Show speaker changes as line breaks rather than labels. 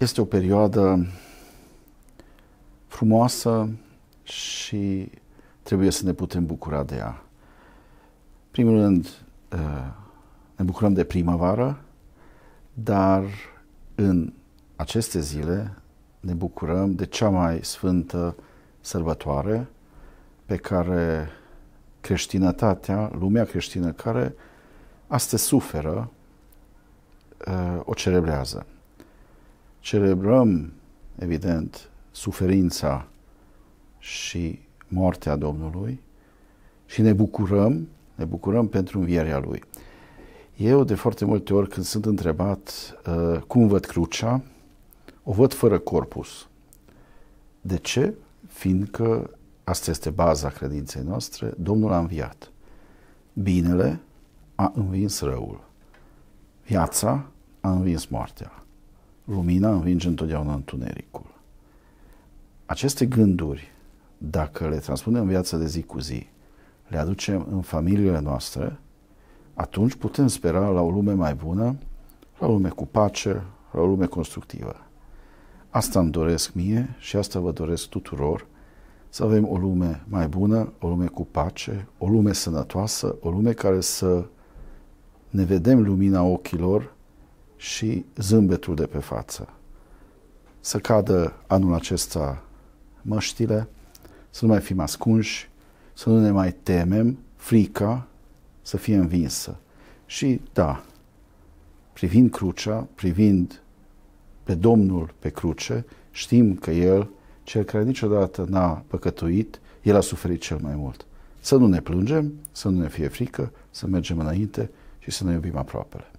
Este o perioadă frumoasă și trebuie să ne putem bucura de ea. Primul rând, uh, ne bucurăm de primăvară, dar în aceste zile ne bucurăm de cea mai sfântă sărbătoare pe care creștinătatea, lumea creștină care astăzi suferă, uh, o celebrează celebrăm, evident, suferința și moartea Domnului și ne bucurăm, ne bucurăm pentru învierea Lui. Eu, de foarte multe ori, când sunt întrebat uh, cum văd crucea, o văd fără corpus. De ce? Fiindcă asta este baza credinței noastre, Domnul a înviat. Binele a învins răul. Viața a învins moartea. Lumina învinge întotdeauna întunericul. Aceste gânduri, dacă le transpunem în viața de zi cu zi, le aducem în familiile noastre, atunci putem spera la o lume mai bună, la o lume cu pace, la o lume constructivă. Asta îmi doresc mie și asta vă doresc tuturor, să avem o lume mai bună, o lume cu pace, o lume sănătoasă, o lume care să ne vedem lumina ochilor, și zâmbetul de pe față. Să cadă anul acesta măștile, să nu mai fim ascunși, să nu ne mai temem, frica să fie învinsă. Și da, privind crucea, privind pe Domnul pe cruce, știm că El, cel care niciodată n-a păcătuit, El a suferit cel mai mult. Să nu ne plângem, să nu ne fie frică, să mergem înainte și să ne iubim aproapele.